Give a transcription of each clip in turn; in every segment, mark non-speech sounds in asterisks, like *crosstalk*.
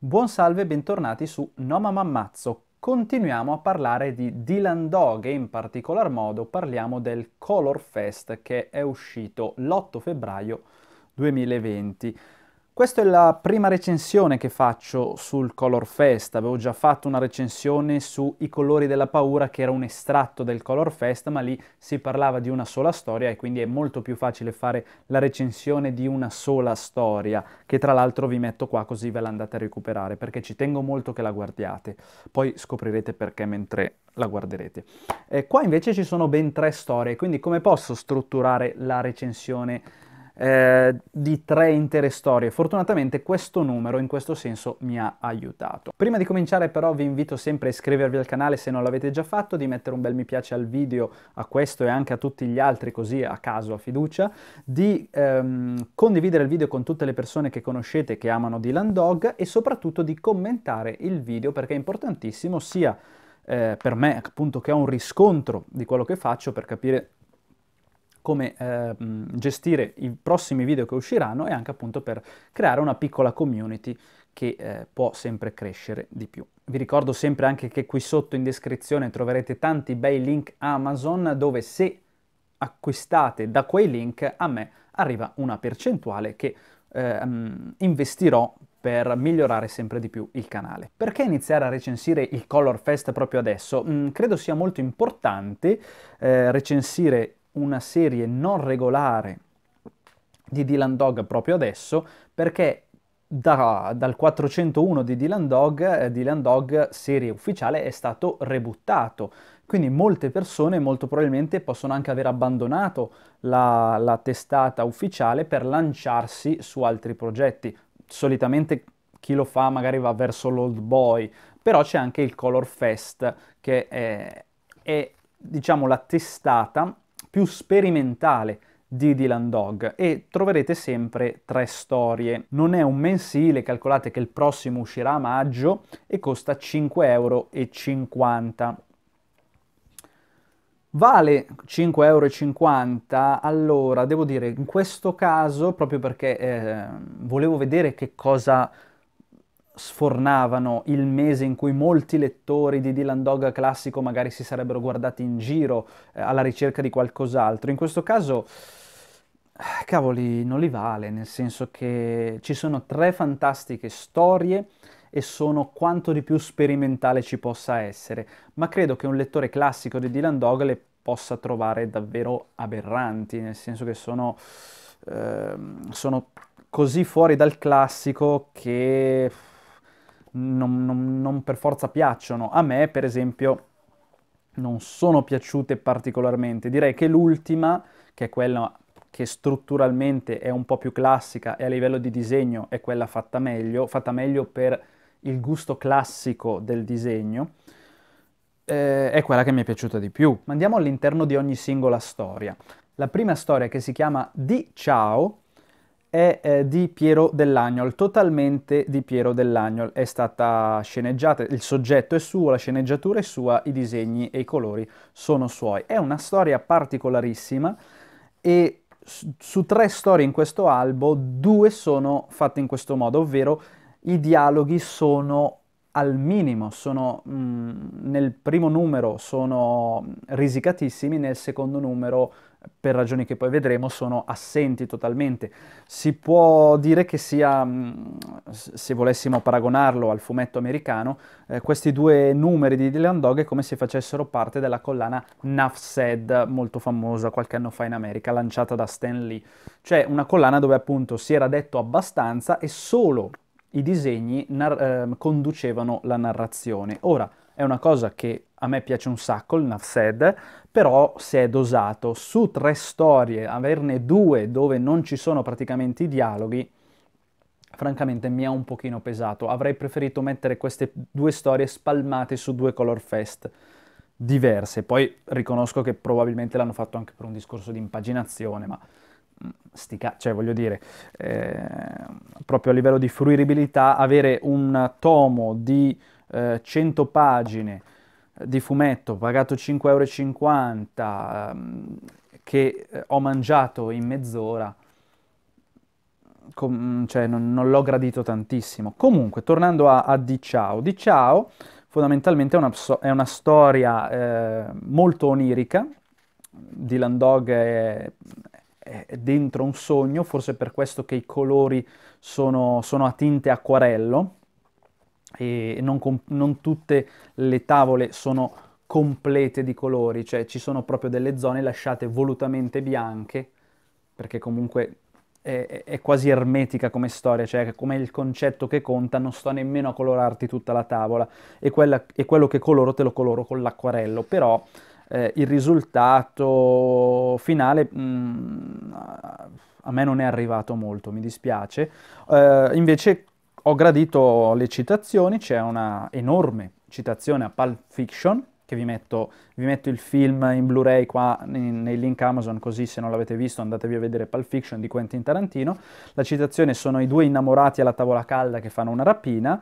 Buon salve e bentornati su No Mamma Ammazzo. Continuiamo a parlare di Dylan Dog e in particolar modo parliamo del Color Fest che è uscito l'8 febbraio 2020. Questa è la prima recensione che faccio sul Color Fest, avevo già fatto una recensione su I colori della paura che era un estratto del Color Fest, ma lì si parlava di una sola storia e quindi è molto più facile fare la recensione di una sola storia, che tra l'altro vi metto qua così ve la andate a recuperare, perché ci tengo molto che la guardiate, poi scoprirete perché mentre la guarderete. Eh, qua invece ci sono ben tre storie, quindi come posso strutturare la recensione? Eh, di tre intere storie. Fortunatamente questo numero in questo senso mi ha aiutato. Prima di cominciare però vi invito sempre a iscrivervi al canale se non l'avete già fatto, di mettere un bel mi piace al video, a questo e anche a tutti gli altri così a caso, a fiducia, di ehm, condividere il video con tutte le persone che conoscete che amano Dylan Dog e soprattutto di commentare il video perché è importantissimo sia eh, per me appunto che ho un riscontro di quello che faccio per capire come eh, gestire i prossimi video che usciranno e anche appunto per creare una piccola community che eh, può sempre crescere di più. Vi ricordo sempre anche che qui sotto in descrizione troverete tanti bei link Amazon dove se acquistate da quei link a me arriva una percentuale che ehm, investirò per migliorare sempre di più il canale. Perché iniziare a recensire il Color Fest proprio adesso? Mm, credo sia molto importante eh, recensire una serie non regolare di Dylan Dog proprio adesso perché da, dal 401 di Dylan Dog, eh, Dylan Dog serie ufficiale è stato rebuttato. Quindi molte persone molto probabilmente possono anche aver abbandonato la, la testata ufficiale per lanciarsi su altri progetti. Solitamente chi lo fa magari va verso l'old boy, però c'è anche il Color Fest che è, è diciamo la testata più sperimentale di Dylan Dog e troverete sempre tre storie. Non è un mensile, calcolate che il prossimo uscirà a maggio e costa 5,50 euro. Vale 5,50 euro, allora devo dire in questo caso, proprio perché eh, volevo vedere che cosa sfornavano il mese in cui molti lettori di Dylan Dog classico magari si sarebbero guardati in giro eh, alla ricerca di qualcos'altro. In questo caso, eh, cavoli, non li vale, nel senso che ci sono tre fantastiche storie e sono quanto di più sperimentale ci possa essere, ma credo che un lettore classico di Dylan Dog le possa trovare davvero aberranti, nel senso che sono, eh, sono così fuori dal classico che non, non, non per forza piacciono. A me, per esempio, non sono piaciute particolarmente. Direi che l'ultima, che è quella che strutturalmente è un po' più classica e a livello di disegno è quella fatta meglio, fatta meglio per il gusto classico del disegno, eh, è quella che mi è piaciuta di più. Ma andiamo all'interno di ogni singola storia. La prima storia che si chiama Di Ciao è eh, di Piero dell'Agnol, totalmente di Piero dell'Agnol, è stata sceneggiata, il soggetto è suo, la sceneggiatura è sua, i disegni e i colori sono suoi. È una storia particolarissima e su tre storie in questo albo, due sono fatte in questo modo, ovvero i dialoghi sono al minimo, sono, mh, nel primo numero sono risicatissimi, nel secondo numero, per ragioni che poi vedremo, sono assenti totalmente. Si può dire che sia, se volessimo paragonarlo al fumetto americano, eh, questi due numeri di Dylan Dog è come se facessero parte della collana Nafsed, molto famosa qualche anno fa in America, lanciata da Stan Lee. Cioè una collana dove appunto si era detto abbastanza e solo i disegni nar- eh, conducevano la narrazione. Ora, è una cosa che a me piace un sacco, il Nafsed, però se è dosato su tre storie, averne due dove non ci sono praticamente i dialoghi, francamente mi ha un pochino pesato. Avrei preferito mettere queste due storie spalmate su due color fest diverse. Poi riconosco che probabilmente l'hanno fatto anche per un discorso di impaginazione, ma stica, cioè voglio dire, eh, proprio a livello di fruibilità, avere un tomo di eh, 100 pagine di fumetto pagato 5,50 euro ehm, che eh, ho mangiato in mezz'ora, com- cioè non, non, l'ho gradito tantissimo. Comunque, tornando a, a Di Ciao, Di Ciao fondamentalmente è una, è una storia eh, molto onirica, Dylan Dog è dentro un sogno, forse per questo che i colori sono, sono a tinte acquarello e non, non, tutte le tavole sono complete di colori, cioè ci sono proprio delle zone lasciate volutamente bianche perché comunque è, è quasi ermetica come storia, cioè come il concetto che conta non sto nemmeno a colorarti tutta la tavola e, quella, e quello che coloro te lo coloro con l'acquarello, però eh, il risultato finale mh, mm, a me non è arrivato molto, mi dispiace. Eh, invece ho gradito le citazioni, c'è una enorme citazione a Pulp Fiction, che vi metto, vi metto il film in Blu-ray qua in, nei link Amazon, così se non l'avete visto andatevi a vedere Pulp Fiction di Quentin Tarantino. La citazione sono i due innamorati alla tavola calda che fanno una rapina,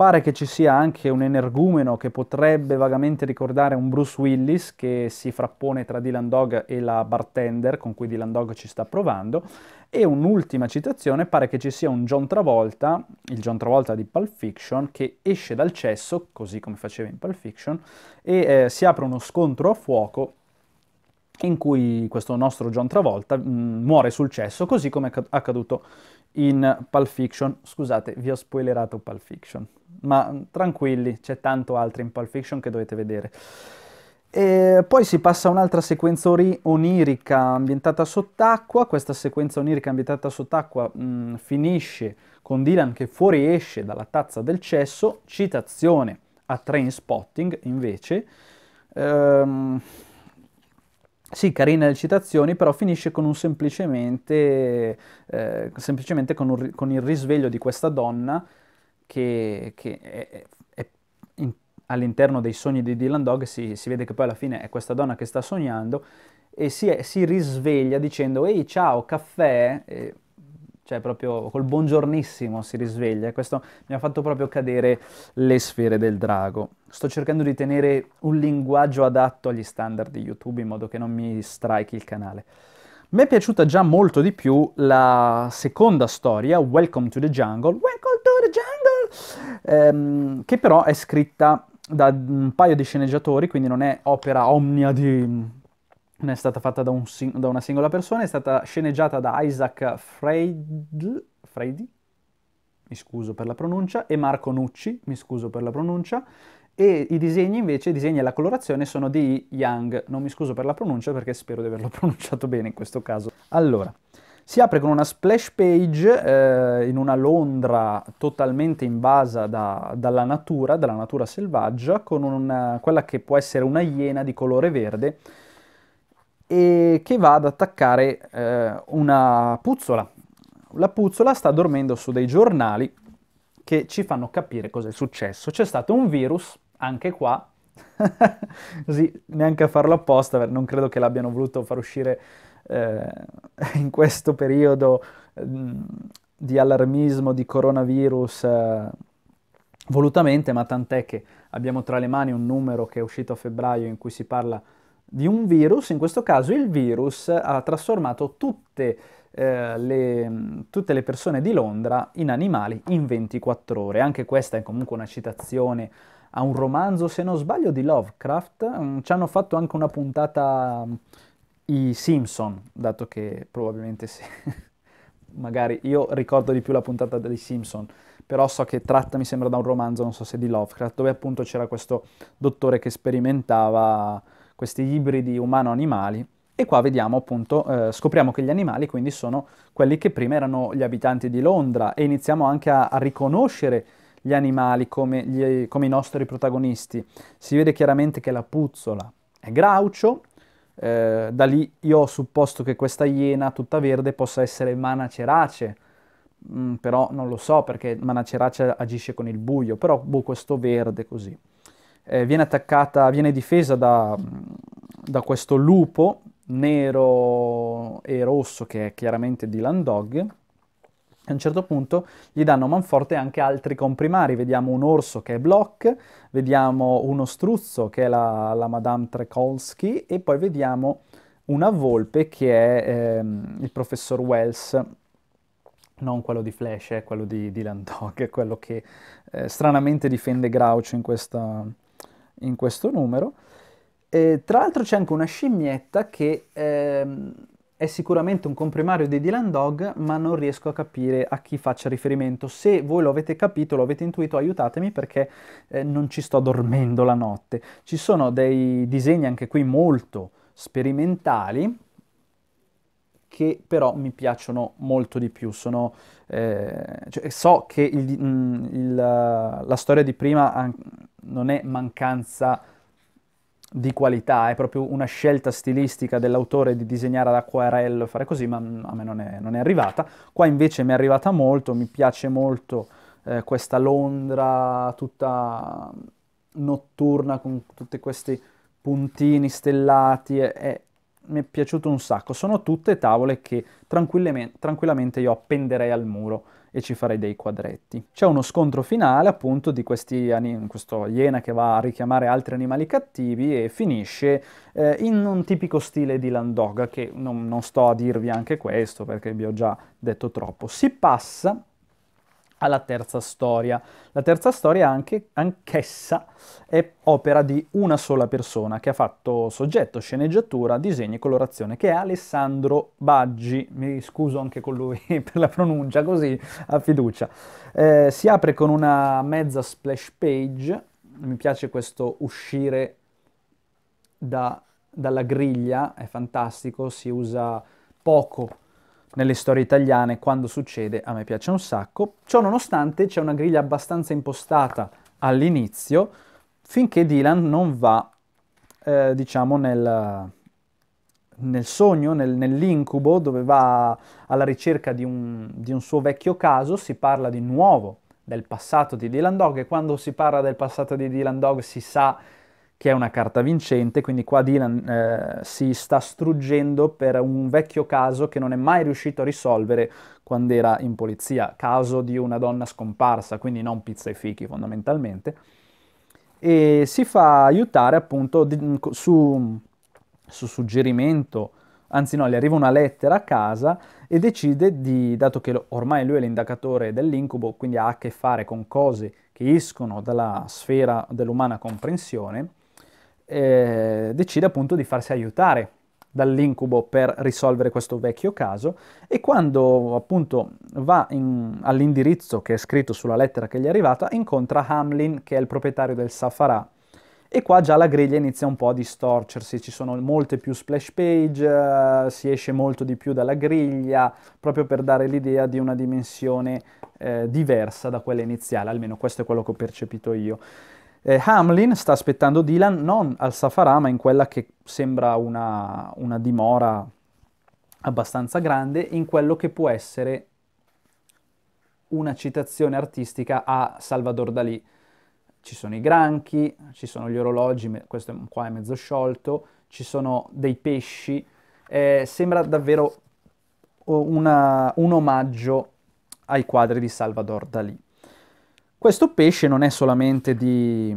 Pare che ci sia anche un energumeno che potrebbe vagamente ricordare un Bruce Willis che si frappone tra Dylan Dog e la bartender con cui Dylan Dog ci sta provando. E un'ultima citazione, pare che ci sia un John Travolta, il John Travolta di Pulp Fiction, che esce dal cesso, così come faceva in Pulp Fiction, e eh, si apre uno scontro a fuoco in cui questo nostro John Travolta mh, mm, muore sul cesso, così come è accaduto in Pulp Fiction. Scusate, vi ho spoilerato Pulp Fiction, ma tranquilli, c'è tanto altro in Pulp Fiction che dovete vedere. E poi si passa a un'altra sequenza onirica ambientata sott'acqua. Questa sequenza onirica ambientata sott'acqua mh, mm, finisce con Dylan che fuoriesce dalla tazza del cesso, citazione a Train Spotting invece. Ehm, sì, carine le citazioni, però finisce con un semplicemente, eh, semplicemente con, un, con, il risveglio di questa donna che, che è, è in, all'interno dei sogni di Dylan Dog, si, si, vede che poi alla fine è questa donna che sta sognando e si, è, si risveglia dicendo ehi ciao caffè, e cioè proprio col buongiornissimo si risveglia e questo mi ha fatto proprio cadere le sfere del drago. Sto cercando di tenere un linguaggio adatto agli standard di YouTube in modo che non mi strike il canale. Mi è piaciuta già molto di più la seconda storia, Welcome to the Jungle, Welcome to the Jungle, ehm, che però è scritta da un paio di sceneggiatori, quindi non è opera omnia di non è stata fatta da, un, da, una singola persona, è stata sceneggiata da Isaac Freidl, Freidi, mi scuso per la pronuncia, e Marco Nucci, mi scuso per la pronuncia, e i disegni invece, i disegni e la colorazione sono di Young, non mi scuso per la pronuncia perché spero di averlo *laughs* pronunciato bene in questo caso. Allora, si apre con una splash page eh, in una Londra totalmente invasa da, dalla natura, dalla natura selvaggia, con una, quella che può essere una iena di colore verde, e che va ad attaccare eh, una puzzola. La puzzola sta dormendo su dei giornali che ci fanno capire cosa è successo. C'è stato un virus, anche qua, così *laughs* neanche a farlo apposta, non credo che l'abbiano voluto far uscire eh, *laughs* in questo periodo eh, di allarmismo di coronavirus eh, volutamente, ma tant'è che abbiamo tra le mani un numero che è uscito a febbraio in cui si parla di di un virus, in questo caso il virus ha trasformato tutte, eh, le, tutte le persone di Londra in animali in 24 ore. Anche questa è comunque una citazione a un romanzo, se non sbaglio, di Lovecraft. Mm, ci hanno fatto anche una puntata mm, i Simpson, dato che probabilmente sì. *laughs* magari io ricordo di più la puntata dei Simpson, però so che tratta, mi sembra, da un romanzo, non so se di Lovecraft, dove appunto c'era questo dottore che sperimentava questi ibridi umano-animali. E qua vediamo appunto, eh, scopriamo che gli animali quindi sono quelli che prima erano gli abitanti di Londra e iniziamo anche a, a riconoscere gli animali come, gli, come, i nostri protagonisti. Si vede chiaramente che la puzzola è graucio, eh, da lì io ho supposto che questa iena tutta verde possa essere manacerace, mm, però non lo so perché manacerace agisce con il buio, però boh, questo verde così eh, viene attaccata, viene difesa da, da questo lupo nero e rosso che è chiaramente Dylan Dog. A un certo punto gli danno manforte anche altri comprimari, vediamo un orso che è Block, vediamo uno struzzo che è la, la Madame Trekolsky e poi vediamo una volpe che è ehm, il professor Wells, non quello di Flash, è quello di Dylan Dog, è quello che eh, stranamente difende Groucho in questa, in questo numero. Eh, tra l'altro c'è anche una scimmietta che ehm, è sicuramente un comprimario di Dylan Dog, ma non riesco a capire a chi faccia riferimento. Se voi lo avete capito, lo avete intuito, aiutatemi perché eh, non ci sto dormendo la notte. Ci sono dei disegni anche qui molto sperimentali che però mi piacciono molto di più. Sono, eh, cioè, so che il, mh, mm, il, la storia di prima non è mancanza di qualità, è proprio una scelta stilistica dell'autore di disegnare ad acquarello e fare così, ma a me non è, non è, arrivata. Qua invece mi è arrivata molto, mi piace molto eh, questa Londra tutta notturna con tutti questi puntini stellati, è, è, mi è piaciuto un sacco. Sono tutte tavole che tranquillamente, tranquillamente io appenderei al muro e ci farei dei quadretti. C'è uno scontro finale appunto di questi, questo iena che va a richiamare altri animali cattivi e finisce eh, in un tipico stile di Landoga che non, non sto a dirvi anche questo perché vi ho già detto troppo. Si passa alla terza storia. La terza storia anche, anch'essa è opera di una sola persona che ha fatto soggetto, sceneggiatura, disegni e colorazione, che è Alessandro Baggi, mi scuso anche con lui *laughs* per la pronuncia, così a fiducia. Eh, si apre con una mezza splash page, mi piace questo uscire da, dalla griglia, è fantastico, si usa poco nelle storie italiane quando succede a me piace un sacco. Ciò nonostante c'è una griglia abbastanza impostata all'inizio finché Dylan non va, eh, diciamo, nel, nel sogno, nel, nell'incubo, dove va alla ricerca di un, di un suo vecchio caso, si parla di nuovo del passato di Dylan Dog e quando si parla del passato di Dylan Dog si sa che è una carta vincente, quindi qua Dylan eh, si sta struggendo per un vecchio caso che non è mai riuscito a risolvere quando era in polizia, caso di una donna scomparsa, quindi non pizza e fichi fondamentalmente, e si fa aiutare appunto mm, su, su suggerimento, anzi no, gli arriva una lettera a casa e decide di, dato che ormai lui è l'indicatore dell'incubo, quindi ha a che fare con cose che escono dalla sfera dell'umana comprensione, eh, decide appunto di farsi aiutare dall'incubo per risolvere questo vecchio caso e quando appunto va in, all'indirizzo che è scritto sulla lettera che gli è arrivata incontra Hamlin che è il proprietario del Safarà e qua già la griglia inizia un po' a distorcersi, ci sono molte più splash page, eh, si esce molto di più dalla griglia, proprio per dare l'idea di una dimensione eh, diversa da quella iniziale, almeno questo è quello che ho percepito io. Eh, Hamlin sta aspettando Dylan non al Safarà, ma in quella che sembra una, una dimora abbastanza grande, in quello che può essere una citazione artistica a Salvador Dalí. Ci sono i granchi, ci sono gli orologi, questo qua è mezzo sciolto, ci sono dei pesci, eh, sembra davvero oh, una, un omaggio ai quadri di Salvador Dalí. Questo pesce non è solamente di,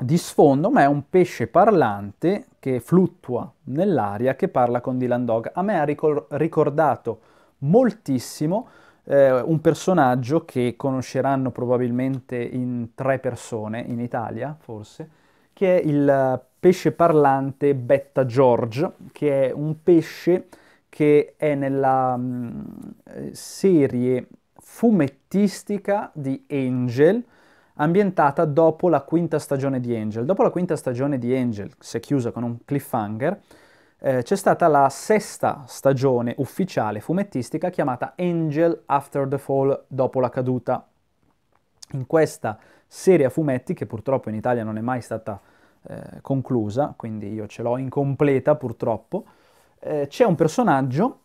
di sfondo, ma è un pesce parlante che fluttua nell'aria, che parla con Dylan Dog. A me ha ricordato moltissimo eh, un personaggio che conosceranno probabilmente in tre persone, in Italia forse, che è il eh, pesce parlante Betta George, che è un pesce che è nella mh, mm, eh, serie fumettistica di Angel, ambientata dopo la quinta stagione di Angel. Dopo la quinta stagione di Angel, si è chiusa con un cliffhanger, eh, c'è stata la sesta stagione ufficiale fumettistica chiamata Angel After the Fall, dopo la caduta. In questa serie a fumetti, che purtroppo in Italia non è mai stata eh, conclusa, quindi io ce l'ho incompleta purtroppo, eh, c'è un personaggio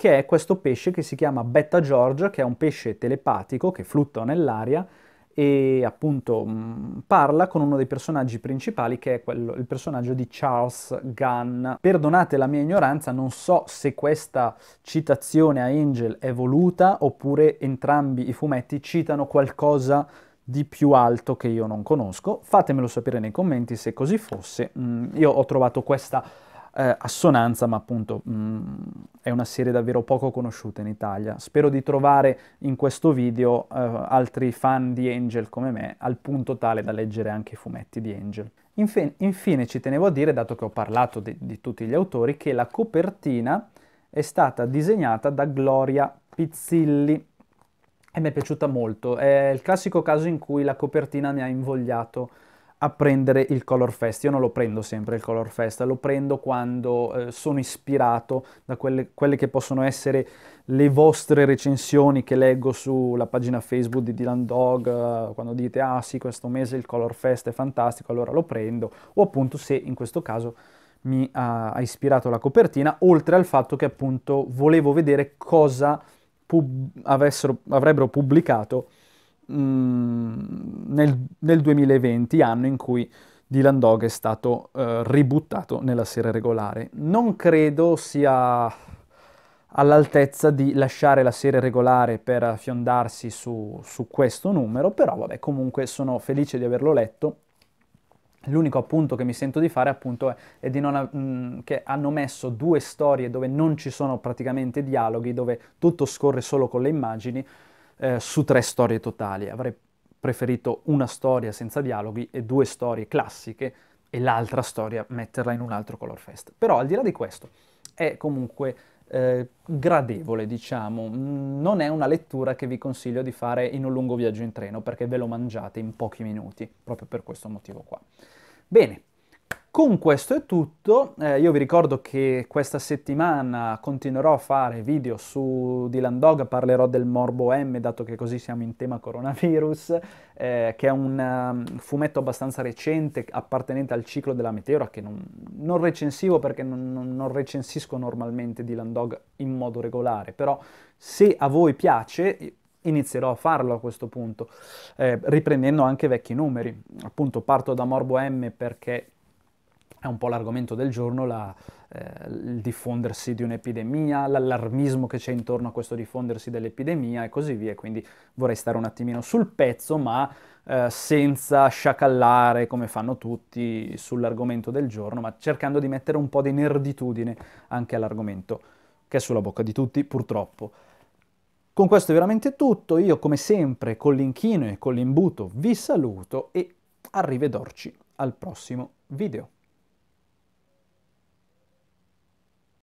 che è questo pesce che si chiama Betta George, che è un pesce telepatico che flutta nell'aria e appunto mm, parla con uno dei personaggi principali che è quello, il personaggio di Charles Gunn. Perdonate la mia ignoranza, non so se questa citazione a Angel è voluta oppure entrambi i fumetti citano qualcosa di più alto che io non conosco. Fatemelo sapere nei commenti se così fosse. Mm, io ho trovato questa eh, assonanza, ma appunto mh, mm, è una serie davvero poco conosciuta in Italia. Spero di trovare in questo video eh, altri fan di Angel come me, al punto tale da leggere anche i fumetti di Angel. Infine, infine ci tenevo a dire, dato che ho parlato di, di tutti gli autori, che la copertina è stata disegnata da Gloria Pizzilli e mi è piaciuta molto. È il classico caso in cui la copertina mi ha invogliato a prendere il Color Fest. Io non lo prendo sempre il Color Fest, lo prendo quando eh, sono ispirato da quelle, quelle, che possono essere le vostre recensioni che leggo sulla pagina Facebook di Dylan Dog, eh, quando dite ah sì questo mese il Color Fest è fantastico, allora lo prendo, o appunto se in questo caso mi ha, ha ispirato la copertina, oltre al fatto che appunto volevo vedere cosa pub- avessero, avrebbero pubblicato Mm, nel, nel, 2020, anno in cui Dylan Dog è stato eh, ributtato nella serie regolare. Non credo sia all'altezza di lasciare la serie regolare per affiondarsi su, su questo numero, però vabbè comunque sono felice di averlo letto. L'unico appunto che mi sento di fare appunto è, è di non, a, mh, mm, che hanno messo due storie dove non ci sono praticamente dialoghi, dove tutto scorre solo con le immagini, eh, su tre storie totali. Avrei preferito una storia senza dialoghi e due storie classiche e l'altra storia metterla in un altro color fest. Però al di là di questo è comunque eh, gradevole, diciamo, mm, non è una lettura che vi consiglio di fare in un lungo viaggio in treno perché ve lo mangiate in pochi minuti, proprio per questo motivo qua. Bene, con questo è tutto, eh, io vi ricordo che questa settimana continuerò a fare video su Dylan Dog, parlerò del Morbo M, dato che così siamo in tema coronavirus, eh, che è un um, fumetto abbastanza recente appartenente al ciclo della Meteora, che non, non recensivo perché non, non, non, recensisco normalmente Dylan Dog in modo regolare, però se a voi piace inizierò a farlo a questo punto, eh, riprendendo anche vecchi numeri. Appunto parto da Morbo M perché è un po' l'argomento del giorno, la, eh, il diffondersi di un'epidemia, l'allarmismo che c'è intorno a questo diffondersi dell'epidemia e così via. Quindi vorrei stare un attimino sul pezzo, ma eh, senza sciacallare come fanno tutti sull'argomento del giorno, ma cercando di mettere un po' di nerditudine anche all'argomento che è sulla bocca di tutti, purtroppo. Con questo è veramente tutto, io come sempre con l'inchino e con l'imbuto vi saluto e arrivederci al prossimo video.